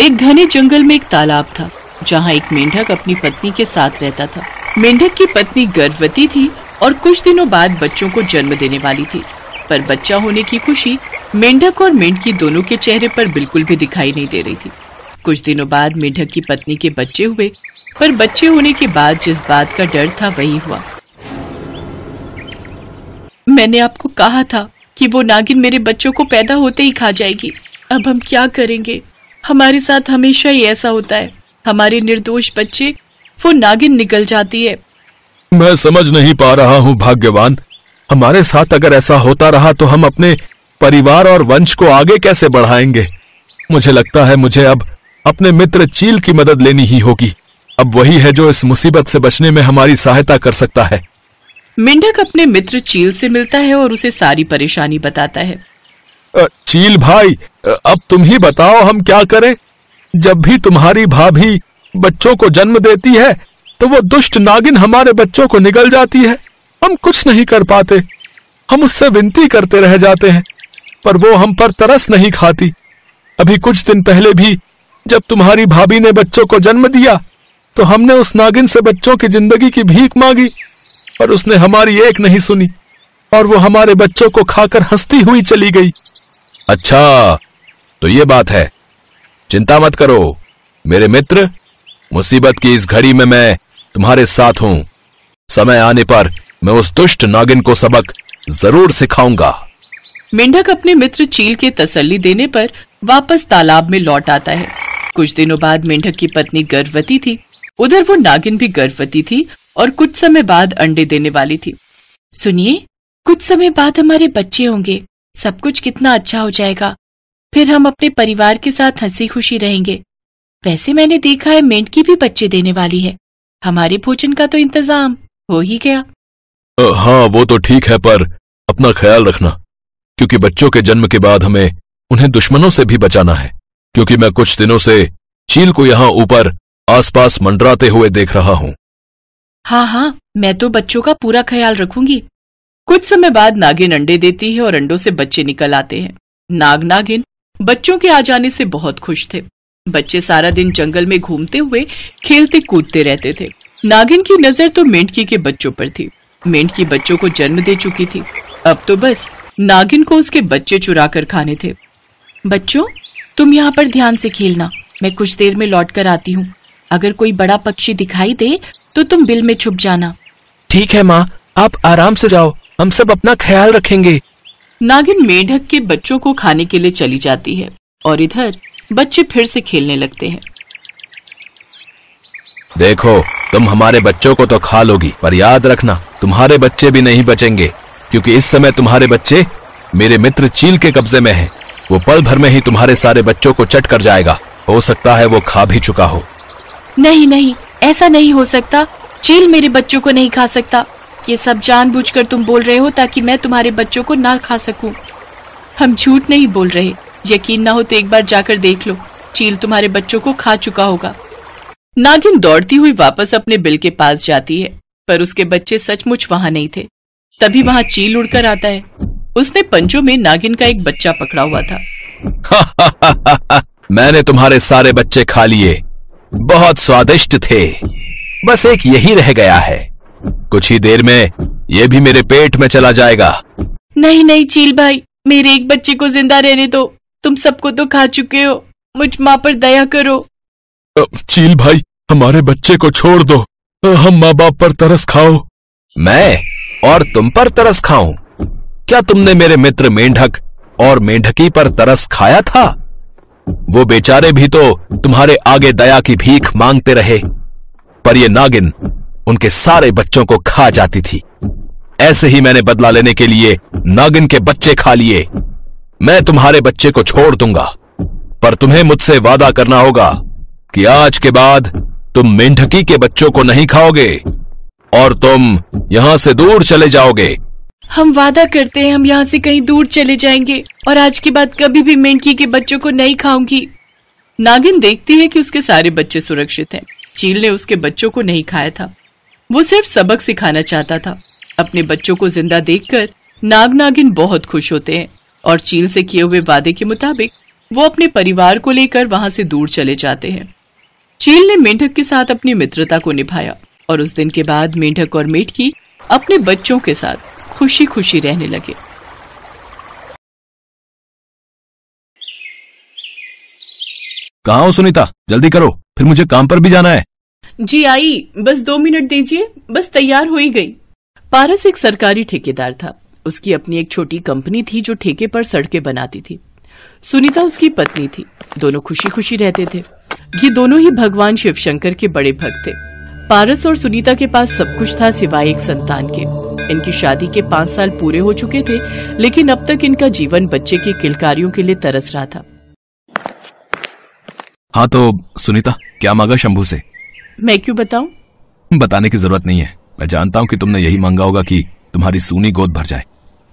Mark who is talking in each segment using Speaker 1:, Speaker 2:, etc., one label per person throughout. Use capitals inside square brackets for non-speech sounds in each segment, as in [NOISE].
Speaker 1: एक घने जंगल में एक तालाब था जहाँ एक मेंढक अपनी पत्नी के साथ रहता था मेंढक की पत्नी गर्भवती थी और कुछ दिनों बाद बच्चों को जन्म देने वाली थी पर बच्चा होने की खुशी मेंढक और मेंढकी दोनों के चेहरे पर बिल्कुल भी दिखाई नहीं दे रही थी कुछ दिनों बाद मेंढक की पत्नी के बच्चे हुए पर बच्चे होने के बाद जिस बात का डर था वही हुआ मैंने आपको कहा था कि वो नागिन मेरे बच्चों को पैदा होते ही खा जाएगी अब हम क्या करेंगे हमारे साथ हमेशा ही ऐसा होता है हमारे निर्दोष बच्चे वो नागिन निकल जाती है
Speaker 2: मैं समझ नहीं पा रहा हूँ भाग्यवान हमारे साथ अगर ऐसा होता रहा तो हम अपने परिवार और वंश को आगे कैसे बढ़ाएंगे मुझे लगता है मुझे अब अपने मित्र चील की मदद लेनी ही होगी अब वही है जो इस मुसीबत से बचने में हमारी सहायता कर सकता है
Speaker 1: मेंढक अपने मित्र चील से मिलता है और उसे सारी परेशानी बताता है
Speaker 2: चील भाई अब तुम ही बताओ हम क्या करें जब भी तुम्हारी भाभी बच्चों को जन्म देती है तो वो दुष्ट नागिन हमारे बच्चों को निगल जाती है हम कुछ नहीं कर पाते हम उससे विनती करते रह जाते हैं पर वो हम पर तरस नहीं खाती अभी कुछ दिन पहले भी जब तुम्हारी भाभी ने बच्चों को जन्म दिया तो हमने उस नागिन से बच्चों की जिंदगी की भीख मांगी पर उसने हमारी एक नहीं सुनी और वो हमारे बच्चों को खाकर हंसती हुई चली गई अच्छा तो ये बात है चिंता मत करो मेरे मित्र मुसीबत की इस घड़ी में मैं तुम्हारे साथ हूं समय आने पर मैं उस दुष्ट नागिन को सबक जरूर सिखाऊंगा
Speaker 1: मेंढक अपने मित्र चील के तसल्ली देने पर वापस तालाब में लौट आता है कुछ दिनों बाद मेंढक की पत्नी गर्भवती थी उधर वो नागिन भी गर्भवती थी और कुछ समय बाद अंडे देने वाली थी सुनिए कुछ समय बाद हमारे बच्चे होंगे सब कुछ कितना अच्छा हो जाएगा फिर हम अपने परिवार के साथ हंसी खुशी रहेंगे वैसे मैंने देखा है मेंढकी भी बच्चे देने वाली है हमारे भोजन का तो इंतजाम हो ही गया
Speaker 2: हाँ वो तो ठीक है पर अपना ख्याल रखना क्योंकि बच्चों के जन्म के बाद हमें उन्हें दुश्मनों से भी बचाना है क्योंकि मैं कुछ दिनों से चील को यहाँ ऊपर आसपास मंडराते हुए देख रहा हूँ
Speaker 1: हाँ हाँ मैं तो बच्चों का पूरा ख्याल रखूंगी कुछ समय बाद नागिन अंडे देती है और अंडों से बच्चे निकल आते हैं नाग नागिन बच्चों के आ जाने से बहुत खुश थे बच्चे सारा दिन जंगल में घूमते हुए खेलते कूदते रहते थे नागिन की नजर तो मेंढकी के बच्चों पर थी मेंढकी बच्चों को जन्म दे चुकी थी अब तो बस नागिन को उसके बच्चे चुरा कर खाने थे बच्चों तुम यहाँ पर ध्यान से खेलना मैं कुछ देर में लौट कर आती हूँ अगर कोई बड़ा पक्षी दिखाई दे तो तुम बिल में छुप जाना
Speaker 2: ठीक है माँ आप आराम से जाओ हम सब अपना ख्याल रखेंगे
Speaker 1: नागिन मेढक के बच्चों को खाने के लिए चली जाती है और इधर बच्चे फिर से खेलने लगते हैं
Speaker 2: देखो तुम हमारे बच्चों को तो खा लोगी पर याद रखना तुम्हारे बच्चे भी नहीं बचेंगे क्योंकि इस समय तुम्हारे बच्चे मेरे मित्र चील के कब्जे में हैं। वो पल भर में ही तुम्हारे सारे बच्चों को चट कर जाएगा हो सकता है वो खा भी चुका हो
Speaker 1: नहीं नहीं ऐसा नहीं हो सकता चील मेरे बच्चों को नहीं खा सकता ये सब जानबूझकर तुम बोल रहे हो ताकि मैं तुम्हारे बच्चों को ना खा सकूं। हम झूठ नहीं बोल रहे यकीन ना हो तो एक बार जाकर देख लो चील तुम्हारे बच्चों को खा चुका होगा नागिन दौड़ती हुई वापस अपने बिल के पास जाती है पर उसके बच्चे सचमुच वहां नहीं थे तभी वहां चील उड़कर आता है उसने पंजों में नागिन का एक बच्चा पकड़ा हुआ
Speaker 2: था [LAUGHS] मैंने तुम्हारे सारे बच्चे खा लिए बहुत स्वादिष्ट थे बस एक यही रह गया है कुछ ही देर में ये भी मेरे पेट में चला जाएगा
Speaker 1: नहीं नहीं चील भाई मेरे एक बच्चे को जिंदा रहने दो तुम सबको तो खा चुके हो मुझ माँ पर दया करो
Speaker 2: चील भाई हमारे बच्चे को छोड़ दो हम माँ बाप पर तरस खाओ मैं और तुम पर तरस खाऊं क्या तुमने मेरे मित्र मेंढक और मेंढकी पर तरस खाया था वो बेचारे भी तो तुम्हारे आगे दया की भीख मांगते रहे पर ये नागिन उनके सारे बच्चों को खा जाती थी ऐसे ही मैंने बदला लेने के लिए नागिन के बच्चे खा लिए मैं तुम्हारे बच्चे को छोड़ दूंगा पर तुम्हें मुझसे वादा करना होगा कि आज के बाद तुम मेंढकी के बच्चों को नहीं खाओगे और तुम यहाँ से दूर चले जाओगे
Speaker 1: हम वादा करते हैं हम यहाँ से कहीं दूर चले जाएंगे और आज के बाद कभी भी मेंढकी के बच्चों को नहीं खाऊंगी नागिन देखती है कि उसके सारे बच्चे सुरक्षित हैं चील ने उसके बच्चों को नहीं खाया था वो सिर्फ सबक सिखाना चाहता था अपने बच्चों को जिंदा देखकर नाग नागिन बहुत खुश होते हैं और चील से किए हुए वादे के मुताबिक वो अपने परिवार को लेकर वहां से दूर चले जाते हैं चील ने मेंढक के साथ अपनी मित्रता को निभाया और उस दिन के बाद मेंढक और मेटकी अपने बच्चों के साथ खुशी खुशी रहने लगे
Speaker 2: कहा हो सुनीता जल्दी करो फिर मुझे काम पर भी जाना है
Speaker 1: जी आई बस दो मिनट दीजिए बस तैयार हो ही गई पारस एक सरकारी ठेकेदार था उसकी अपनी एक छोटी कंपनी थी जो ठेके पर सड़कें बनाती थी सुनीता उसकी पत्नी थी दोनों खुशी खुशी रहते थे ये दोनों ही भगवान शिव शंकर के बड़े भक्त थे पारस और सुनीता के पास सब कुछ था सिवाय एक संतान के इनकी शादी के पांच साल पूरे हो चुके थे लेकिन अब तक इनका जीवन बच्चे के किलकारियों के लिए तरस रहा था
Speaker 2: हाँ तो सुनीता क्या मांगा शंभू से
Speaker 1: मैं क्यों बताऊं?
Speaker 2: बताने की जरूरत नहीं है मैं जानता हूँ कि तुमने यही मांगा होगा कि तुम्हारी सूनी गोद भर जाए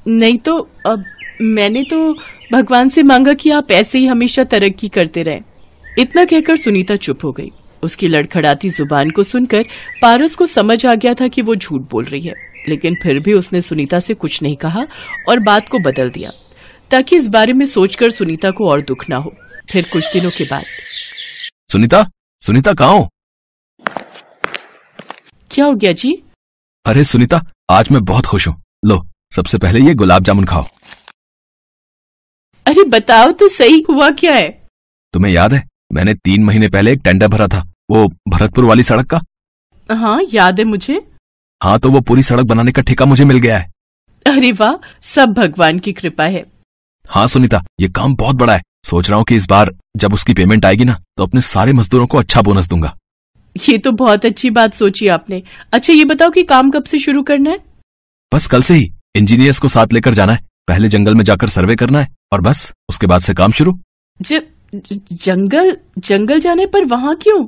Speaker 1: नहीं तो अब मैंने तो भगवान से मांगा कि आप ऐसे ही हमेशा तरक्की करते रहे इतना कहकर सुनीता चुप हो गई उसकी लड़खड़ाती जुबान को सुनकर पारस को समझ आ गया था कि वो झूठ बोल रही है लेकिन फिर भी उसने सुनीता से कुछ नहीं कहा और बात को बदल दिया ताकि इस बारे में सोचकर सुनीता को और दुख ना हो फिर कुछ दिनों के बाद
Speaker 2: सुनीता सुनीता कहा क्या हो गया जी अरे सुनीता आज मैं बहुत खुश हूँ लो सबसे पहले ये गुलाब जामुन खाओ
Speaker 1: अरे बताओ तो सही हुआ क्या है
Speaker 2: तुम्हें याद है मैंने तीन महीने पहले एक टेंडर भरा था वो भरतपुर वाली सड़क का
Speaker 1: हाँ याद है मुझे
Speaker 2: हाँ तो वो पूरी सड़क बनाने का ठेका मुझे मिल गया है
Speaker 1: अरे वाह सब भगवान की कृपा है
Speaker 2: हाँ सुनीता ये काम बहुत बड़ा है सोच रहा हूँ कि इस बार जब उसकी पेमेंट आएगी ना तो अपने सारे मजदूरों को अच्छा बोनस दूंगा
Speaker 1: [LAUGHS] ये तो बहुत अच्छी बात सोची आपने अच्छा ये बताओ कि काम कब से शुरू करना है
Speaker 2: बस कल से ही इंजीनियर्स को साथ लेकर जाना है पहले जंगल में जाकर सर्वे करना है और बस उसके बाद से काम शुरू
Speaker 1: ज, ज जंगल जंगल जाने पर वहाँ
Speaker 2: क्यों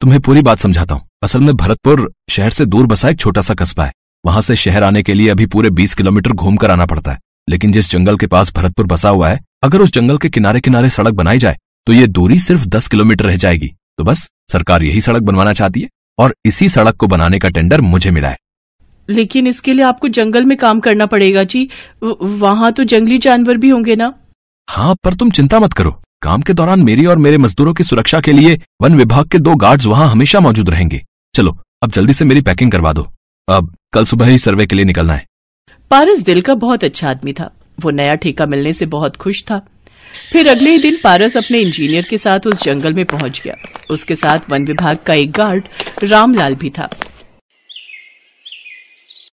Speaker 2: तुम्हें पूरी बात समझाता हूँ असल में भरतपुर शहर से दूर बसा एक छोटा सा कस्बा है वहाँ से शहर आने के लिए अभी पूरे बीस किलोमीटर घूम कर आना पड़ता है लेकिन जिस जंगल के पास भरतपुर बसा हुआ है अगर उस जंगल के किनारे किनारे सड़क बनाई जाए तो ये दूरी सिर्फ दस किलोमीटर रह जाएगी तो बस सरकार यही सड़क बनवाना चाहती है और इसी सड़क को बनाने का टेंडर मुझे मिला है
Speaker 1: लेकिन इसके लिए आपको जंगल में काम करना पड़ेगा जी वहाँ तो जंगली जानवर भी होंगे ना
Speaker 2: हाँ पर तुम चिंता मत करो काम के दौरान मेरी और मेरे मजदूरों की सुरक्षा के लिए वन विभाग के दो गार्ड्स वहाँ हमेशा मौजूद रहेंगे चलो अब जल्दी से मेरी पैकिंग करवा दो अब कल सुबह ही सर्वे के लिए निकलना है
Speaker 1: पारस दिल का बहुत अच्छा आदमी था वो नया ठेका मिलने से बहुत खुश था फिर अगले ही दिन पारस अपने इंजीनियर के साथ उस जंगल में पहुंच गया उसके साथ वन विभाग का एक गार्ड रामलाल भी था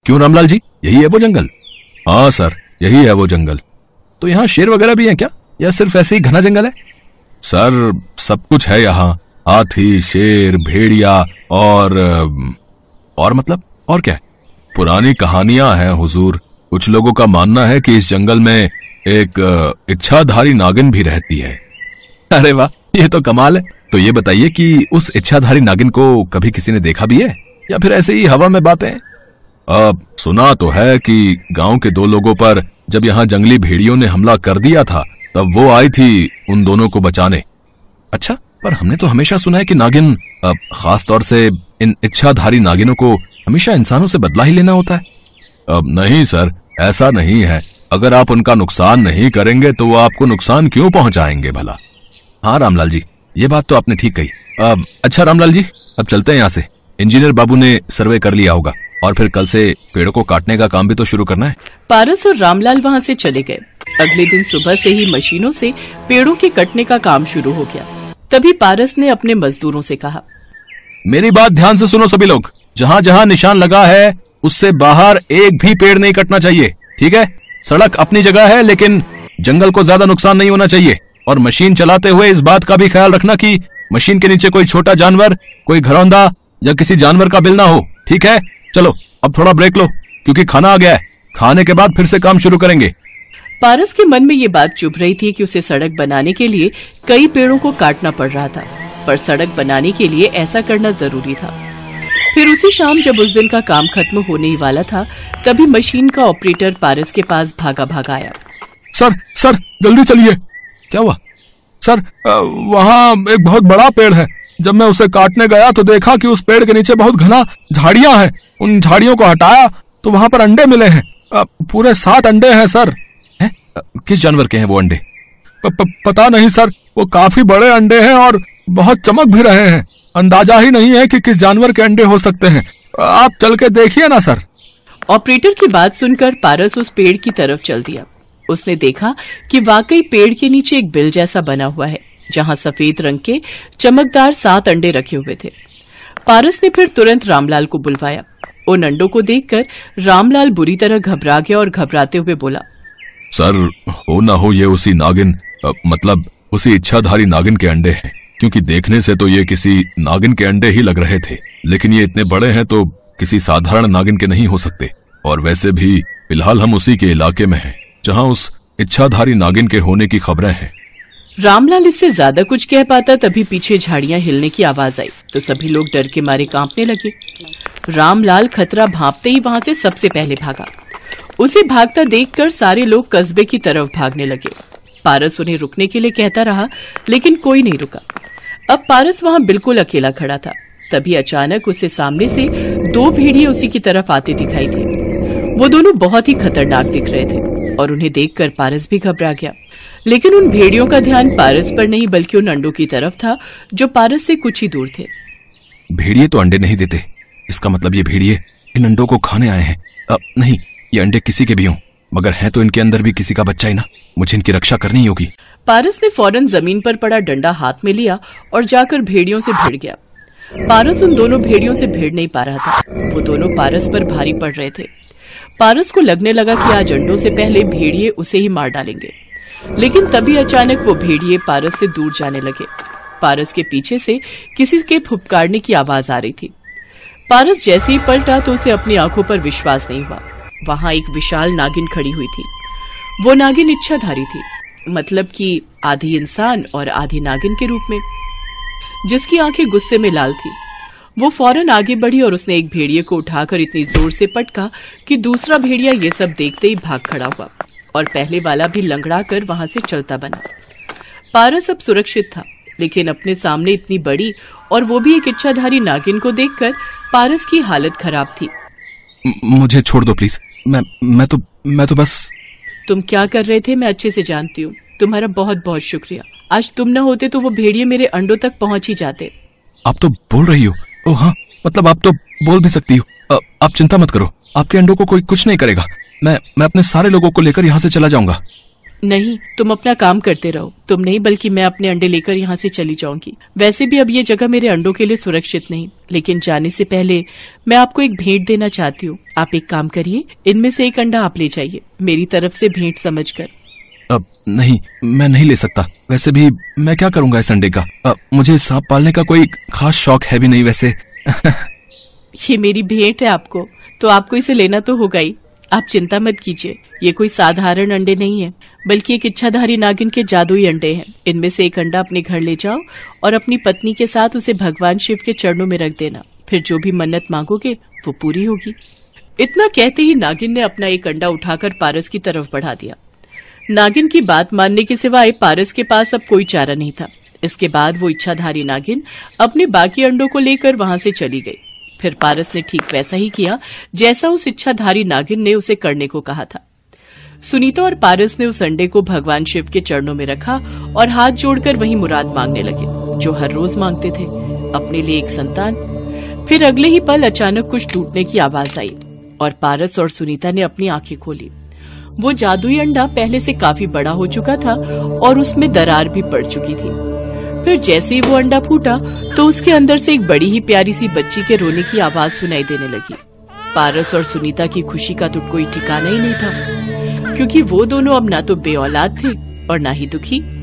Speaker 2: क्यों रामलाल जी यही है वो जंगल हाँ सर यही है वो जंगल तो यहाँ शेर वगैरह भी है क्या या सिर्फ ऐसे ही घना जंगल है सर सब कुछ है यहाँ हाथी शेर भेड़िया और और मतलब और क्या पुरानी कहानियां हैं हुजूर कुछ लोगों का मानना है कि इस जंगल में एक इच्छाधारी नागिन भी रहती है अरे वाह ये तो कमाल है तो ये बताइए कि उस इच्छाधारी नागिन को कभी किसी ने देखा भी है या फिर ऐसे ही हवा में बातें अब सुना तो है कि गांव के दो लोगों पर जब यहाँ जंगली भेड़ियों ने हमला कर दिया था तब वो आई थी उन दोनों को बचाने अच्छा पर हमने तो हमेशा सुना है कि नागिन अब खास तौर से इन इच्छाधारी नागिनों को हमेशा इंसानों से बदला ही लेना होता है अब नहीं सर ऐसा नहीं है अगर आप उनका नुकसान नहीं करेंगे तो वो आपको नुकसान क्यों पहुंचाएंगे भला हाँ रामलाल जी ये बात तो आपने ठीक कही अब अच्छा रामलाल जी अब चलते हैं यहाँ से इंजीनियर बाबू ने सर्वे कर लिया होगा और फिर कल से पेड़ों को काटने का काम भी तो शुरू करना है
Speaker 1: पारस और रामलाल वहाँ से चले गए अगले दिन सुबह से ही मशीनों से पेड़ों के कटने का काम शुरू हो गया तभी पारस ने अपने मजदूरों से कहा
Speaker 2: मेरी बात ध्यान से सुनो सभी लोग जहाँ जहाँ निशान लगा है उससे बाहर एक भी पेड़ नहीं कटना चाहिए ठीक है सड़क अपनी जगह है लेकिन जंगल को ज्यादा नुकसान नहीं होना चाहिए और मशीन चलाते हुए इस बात का भी ख्याल रखना कि मशीन के नीचे कोई छोटा जानवर कोई घरौंदा या किसी जानवर का बिल ना हो ठीक है चलो अब थोड़ा ब्रेक लो क्योंकि खाना आ गया है खाने के बाद फिर से काम शुरू करेंगे
Speaker 1: पारस के मन में ये बात चुभ रही थी कि उसे सड़क बनाने के लिए कई पेड़ों को काटना पड़ रहा था पर सड़क बनाने के लिए ऐसा करना जरूरी था फिर उसी शाम जब उस दिन का काम खत्म होने ही वाला था तभी मशीन का ऑपरेटर पारस के पास भागा भागा आया
Speaker 2: सर सर जल्दी चलिए क्या हुआ सर वहाँ एक बहुत बड़ा पेड़ है जब मैं उसे काटने गया तो देखा कि उस पेड़ के नीचे बहुत घना झाड़ियाँ हैं उन झाड़ियों को हटाया तो वहाँ पर अंडे मिले हैं पूरे सात अंडे हैं सर है? किस जानवर के हैं वो अंडे प, प, पता नहीं सर वो काफी बड़े अंडे हैं और बहुत चमक भी रहे हैं अंदाजा ही नहीं है कि किस जानवर के अंडे हो सकते हैं आप चल के देखिए ना सर
Speaker 1: ऑपरेटर की बात सुनकर पारस उस पेड़ की तरफ चल दिया उसने देखा कि वाकई पेड़ के नीचे एक बिल जैसा बना हुआ है जहां सफेद रंग के चमकदार सात अंडे रखे हुए थे पारस ने फिर तुरंत रामलाल को बुलवाया उन अंडों को देखकर रामलाल बुरी तरह घबरा गया और घबराते हुए बोला
Speaker 2: सर हो ना हो ये उसी नागिन अ, मतलब उसी इच्छाधारी नागिन के अंडे हैं क्योंकि देखने से तो ये किसी नागिन के अंडे ही लग रहे थे लेकिन ये इतने बड़े हैं तो किसी साधारण नागिन के नहीं हो सकते और वैसे भी फिलहाल हम उसी के इलाके में हैं जहां उस इच्छाधारी नागिन के होने की खबरें हैं
Speaker 1: रामलाल इससे ज्यादा कुछ कह पाता तभी पीछे झाड़ियां हिलने की आवाज आई तो सभी लोग डर के मारे कांपने लगे रामलाल खतरा भापते ही वहां से सबसे पहले भागा उसे भागता देखकर सारे लोग कस्बे की तरफ भागने लगे पारस उन्हें रुकने के लिए कहता रहा लेकिन कोई नहीं रुका अब पारस वहां बिल्कुल अकेला खड़ा था तभी अचानक उसे सामने से दो भेड़िए उसी की तरफ आते दिखाई दिए वो दोनों बहुत ही खतरनाक दिख रहे थे और उन्हें देखकर पारस भी घबरा गया लेकिन उन भेड़ियों का ध्यान पारस पर नहीं बल्कि उन अंडों की तरफ था जो पारस से कुछ ही दूर थे
Speaker 2: भेड़िए तो अंडे नहीं देते इसका मतलब ये भेड़िए इन अंडों को खाने आए हैं अब नहीं ये अंडे किसी के भी हों मगर हैं तो इनके अंदर भी किसी का बच्चा ही ना मुझे इनकी रक्षा करनी होगी
Speaker 1: पारस ने फौरन जमीन पर पड़ा डंडा हाथ में लिया और जाकर भेड़ियों से भिड़ गया पारस उन दोनों भेड़ियों से भेड़ नहीं पा रहा था वो दोनों पारस पर भारी पड़ रहे थे पारस को लगने लगा कि आज अंडों से पहले भेड़िए उसे ही मार डालेंगे लेकिन तभी अचानक वो भेड़िए पारस से दूर जाने लगे पारस के पीछे से किसी के फुपकारने की आवाज आ रही थी पारस जैसे ही पलटा तो उसे अपनी आंखों पर विश्वास नहीं हुआ वहां एक विशाल नागिन खड़ी हुई थी वो नागिन इच्छाधारी थी मतलब कि आधी इंसान और आधी नागिन के रूप में जिसकी आंखें गुस्से में लाल थी वो फौरन आगे बढ़ी और उसने एक भेड़िए को उठाकर इतनी जोर से पटका कि दूसरा भेड़िया ये सब देखते ही भाग खड़ा हुआ और पहले वाला भी लंगड़ा कर वहां से चलता बना पारस अब सुरक्षित था लेकिन अपने सामने इतनी बड़ी और वो भी एक इच्छाधारी नागिन को देखकर पारस की हालत खराब थी
Speaker 2: मुझे छोड़ दो प्लीज मैं मैं तो मैं तो बस
Speaker 1: तुम क्या कर रहे थे मैं अच्छे से जानती हूँ तुम्हारा बहुत बहुत शुक्रिया आज तुम न होते तो वो भेड़िए मेरे अंडों तक पहुँच ही जाते
Speaker 2: आप तो बोल रही हो ओ हाँ मतलब आप तो बोल भी सकती हो आप चिंता मत करो आपके अंडों को कोई कुछ नहीं करेगा मैं मैं अपने सारे लोगों को लेकर यहाँ से चला जाऊंगा
Speaker 1: नहीं तुम अपना काम करते रहो तुम नहीं बल्कि मैं अपने अंडे लेकर यहाँ से चली जाऊंगी वैसे भी अब ये जगह मेरे अंडों के लिए सुरक्षित नहीं लेकिन जाने से पहले मैं आपको एक भेंट देना चाहती हूँ आप एक काम करिए इनमें से एक अंडा आप ले जाइए मेरी तरफ से भेंट समझकर
Speaker 2: अब नहीं मैं नहीं ले सकता वैसे भी मैं क्या करूंगा इस अंडे का अब मुझे सांप पालने का कोई खास शौक है भी नहीं वैसे [LAUGHS]
Speaker 1: ये मेरी भेंट है आपको तो आपको इसे लेना तो होगा ही आप चिंता मत कीजिए ये कोई साधारण अंडे नहीं है बल्कि एक इच्छाधारी नागिन के जादुई अंडे हैं इनमें से एक अंडा अपने घर ले जाओ और अपनी पत्नी के साथ उसे भगवान शिव के चरणों में रख देना फिर जो भी मन्नत मांगोगे वो पूरी होगी इतना कहते ही नागिन ने अपना एक अंडा उठाकर पारस की तरफ बढ़ा दिया नागिन की बात मानने के सिवाय पारस के पास अब कोई चारा नहीं था इसके बाद वो इच्छाधारी नागिन अपने बाकी अंडों को लेकर वहां से चली गई फिर पारस ने ठीक वैसा ही किया जैसा उस इच्छाधारी नागिन ने उसे करने को कहा था सुनीता और पारस ने उस अंडे को भगवान शिव के चरणों में रखा और हाथ जोड़कर वही मुराद मांगने लगे जो हर रोज मांगते थे अपने लिए एक संतान फिर अगले ही पल अचानक कुछ टूटने की आवाज आई और पारस और सुनीता ने अपनी आंखें खोली वो जादुई अंडा पहले से काफी बड़ा हो चुका था और उसमें दरार भी पड़ चुकी थी फिर जैसे ही वो अंडा फूटा तो उसके अंदर से एक बड़ी ही प्यारी सी बच्ची के रोने की आवाज सुनाई देने लगी पारस और सुनीता की खुशी का तो कोई ठिकाना ही नहीं था क्योंकि वो दोनों अब ना तो बेऔलाद थे और ना ही दुखी